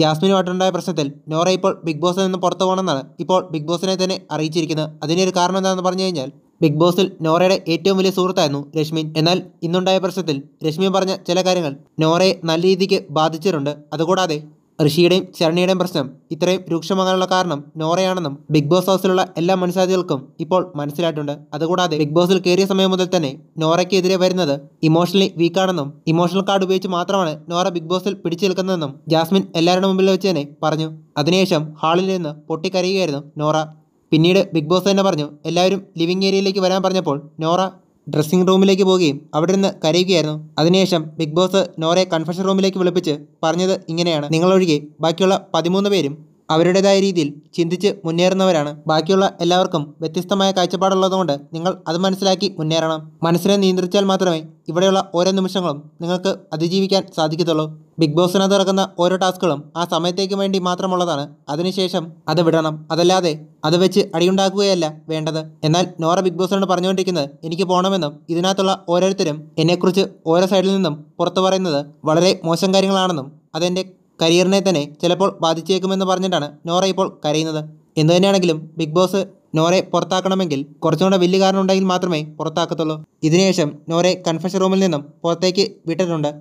ജാസ്മിനുമായിട്ടുണ്ടായ പ്രശ്നത്തിൽ നോറ ഇപ്പോൾ ബിഗ് ബോസിൽ നിന്ന് പുറത്തു പോകണമെന്നാണ് ഇപ്പോൾ ബിഗ് ബോസിനെ തന്നെ അറിയിച്ചിരിക്കുന്നത് അതിനൊരു കാരണം എന്താണെന്ന് പറഞ്ഞു കഴിഞ്ഞാൽ ബിഗ് ബോസിൽ നോറയുടെ ഏറ്റവും വലിയ സുഹൃത്തായിരുന്നു രശ്മിൻ എന്നാൽ ഇന്നുണ്ടായ പ്രശ്നത്തിൽ രശ്മി പറഞ്ഞ ചില കാര്യങ്ങൾ നോറയെ നല്ല രീതിക്ക് ബാധിച്ചിട്ടുണ്ട് അതുകൂടാതെ ഋഷിയുടെയും ശരണിയുടെയും പ്രശ്നം ഇത്രയും രൂക്ഷമാകാനുള്ള കാരണം നോറയാണെന്നും ബിഗ് ബോസ് ഹൗസിലുള്ള എല്ലാ മനുഷ്യാദികൾക്കും ഇപ്പോൾ മനസ്സിലായിട്ടുണ്ട് അതുകൂടാതെ ബിഗ് ബോസിൽ കയറിയ സമയം മുതൽ തന്നെ നോറയ്ക്കെതിരെ വരുന്നത് ഇമോഷണലി വീക്കാണെന്നും ഇമോഷണൽ കാർഡ് ഉപയോഗിച്ച് മാത്രമാണ് നോറ ബിഗ് ബോസിൽ പിടിച്ചു നിൽക്കുന്നതെന്നും ജാസ്മിൻ എല്ലാവരുടെ മുമ്പിൽ വെച്ച് തന്നെ പറഞ്ഞു അതിനുശേഷം ഹാളിൽ നിന്ന് പൊട്ടിക്കരയുകയായിരുന്നു നോറ പിന്നീട് ബിഗ് ബോസ് തന്നെ പറഞ്ഞു എല്ലാവരും ലിവിംഗ് ഏരിയയിലേക്ക് വരാൻ പറഞ്ഞപ്പോൾ നോറ ഡ്രസ്സിംഗ് റൂമിലേക്ക് പോവുകയും അവിടെ നിന്ന് കരയുകയായിരുന്നു അതിനുശേഷം ബിഗ് ബോസ് നോറെ കൺഫഷൻ റൂമിലേക്ക് വിളിപ്പിച്ച് പറഞ്ഞത് ഇങ്ങനെയാണ് നിങ്ങളൊഴികെ ബാക്കിയുള്ള പതിമൂന്ന് പേരും അവരുടേതായ രീതിയിൽ ചിന്തിച്ച് മുന്നേറുന്നവരാണ് ബാക്കിയുള്ള എല്ലാവർക്കും വ്യത്യസ്തമായ കാഴ്ചപ്പാടുള്ളതുകൊണ്ട് നിങ്ങൾ അത് മനസ്സിലാക്കി മുന്നേറണം മനസ്സിനെ നിയന്ത്രിച്ചാൽ മാത്രമേ ഇവിടെയുള്ള ഓരോ നിമിഷങ്ങളും നിങ്ങൾക്ക് അതിജീവിക്കാൻ സാധിക്കത്തുള്ളൂ ബിഗ് ബോസിനകത്ത് ഇറക്കുന്ന ഓരോ ടാസ്കുകളും ആ സമയത്തേക്ക് വേണ്ടി മാത്രമുള്ളതാണ് അതിനുശേഷം അത് വിടണം അതല്ലാതെ അത് വെച്ച് അടിയുണ്ടാക്കുകയല്ല വേണ്ടത് എന്നാൽ നോറ ബിഗ് ബോസിനോട് പറഞ്ഞുകൊണ്ടിരിക്കുന്നത് എനിക്ക് പോകണമെന്നും ഇതിനകത്തുള്ള ഓരോരുത്തരും എന്നെക്കുറിച്ച് ഓരോ സൈഡിൽ നിന്നും പുറത്തു പറയുന്നത് വളരെ മോശം കാര്യങ്ങളാണെന്നും അതെൻ്റെ കരിയറിനെ തന്നെ ചിലപ്പോൾ ബാധിച്ചേക്കുമെന്ന് പറഞ്ഞിട്ടാണ് നോറ ഇപ്പോൾ കരയുന്നത് എന്തു തന്നെയാണെങ്കിലും ബിഗ് ബോസ് നോറെ പുറത്താക്കണമെങ്കിൽ കുറച്ചുകൂടെ വലിയ കാരണം ഉണ്ടെങ്കിൽ മാത്രമേ പുറത്താക്കത്തുള്ളൂ ഇതിനുശേഷം നോറെ കൺഫെഷൻ റൂമിൽ നിന്നും പുറത്തേക്ക് വിട്ടിട്ടുണ്ട്